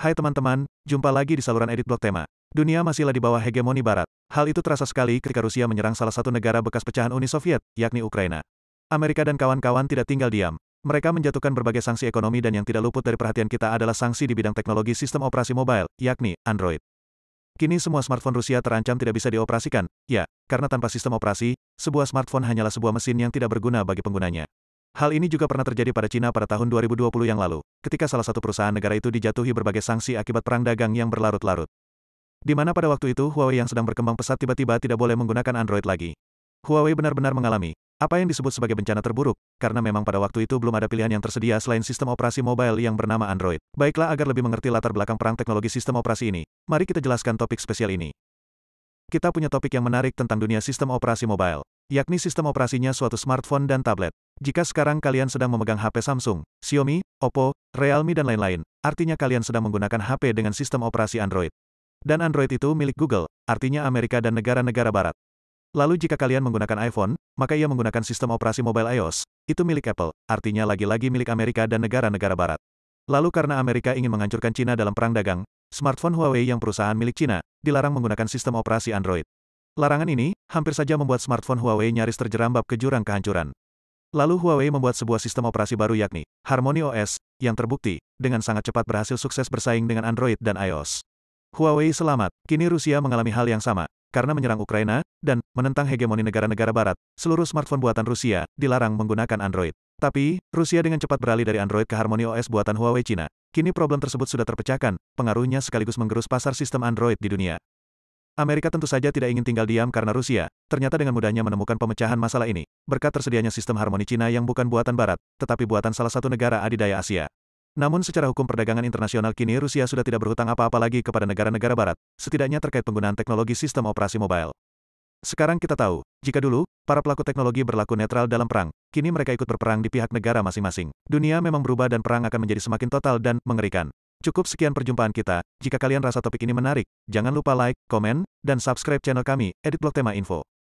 Hai teman-teman, jumpa lagi di saluran edit blog tema. Dunia masihlah di bawah hegemoni barat. Hal itu terasa sekali ketika Rusia menyerang salah satu negara bekas pecahan Uni Soviet, yakni Ukraina. Amerika dan kawan-kawan tidak tinggal diam. Mereka menjatuhkan berbagai sanksi ekonomi dan yang tidak luput dari perhatian kita adalah sanksi di bidang teknologi sistem operasi mobile, yakni Android. Kini semua smartphone Rusia terancam tidak bisa dioperasikan, ya, karena tanpa sistem operasi, sebuah smartphone hanyalah sebuah mesin yang tidak berguna bagi penggunanya. Hal ini juga pernah terjadi pada Cina pada tahun 2020 yang lalu, ketika salah satu perusahaan negara itu dijatuhi berbagai sanksi akibat perang dagang yang berlarut-larut. Di mana pada waktu itu Huawei yang sedang berkembang pesat tiba-tiba tidak boleh menggunakan Android lagi. Huawei benar-benar mengalami apa yang disebut sebagai bencana terburuk, karena memang pada waktu itu belum ada pilihan yang tersedia selain sistem operasi mobile yang bernama Android. Baiklah agar lebih mengerti latar belakang perang teknologi sistem operasi ini, mari kita jelaskan topik spesial ini kita punya topik yang menarik tentang dunia sistem operasi mobile, yakni sistem operasinya suatu smartphone dan tablet. Jika sekarang kalian sedang memegang HP Samsung, Xiaomi, Oppo, Realme dan lain-lain, artinya kalian sedang menggunakan HP dengan sistem operasi Android. Dan Android itu milik Google, artinya Amerika dan negara-negara barat. Lalu jika kalian menggunakan iPhone, maka ia menggunakan sistem operasi mobile iOS, itu milik Apple, artinya lagi-lagi milik Amerika dan negara-negara barat. Lalu karena Amerika ingin menghancurkan Cina dalam perang dagang, smartphone Huawei yang perusahaan milik Cina, dilarang menggunakan sistem operasi Android. Larangan ini hampir saja membuat smartphone Huawei nyaris terjerambab ke jurang kehancuran. Lalu Huawei membuat sebuah sistem operasi baru yakni Harmony OS, yang terbukti dengan sangat cepat berhasil sukses bersaing dengan Android dan iOS. Huawei selamat, kini Rusia mengalami hal yang sama, karena menyerang Ukraina, dan menentang hegemoni negara-negara barat, seluruh smartphone buatan Rusia dilarang menggunakan Android. Tapi, Rusia dengan cepat beralih dari Android ke Harmony OS buatan Huawei Cina. Kini problem tersebut sudah terpecahkan, pengaruhnya sekaligus menggerus pasar sistem Android di dunia. Amerika tentu saja tidak ingin tinggal diam karena Rusia, ternyata dengan mudahnya menemukan pemecahan masalah ini, berkat tersedianya sistem Harmony Cina yang bukan buatan Barat, tetapi buatan salah satu negara adidaya Asia. Namun secara hukum perdagangan internasional kini Rusia sudah tidak berhutang apa-apa lagi kepada negara-negara Barat, setidaknya terkait penggunaan teknologi sistem operasi mobile. Sekarang kita tahu, jika dulu, para pelaku teknologi berlaku netral dalam perang, kini mereka ikut berperang di pihak negara masing-masing. Dunia memang berubah dan perang akan menjadi semakin total dan mengerikan. Cukup sekian perjumpaan kita, jika kalian rasa topik ini menarik, jangan lupa like, komen, dan subscribe channel kami, Edit Blog Tema Info.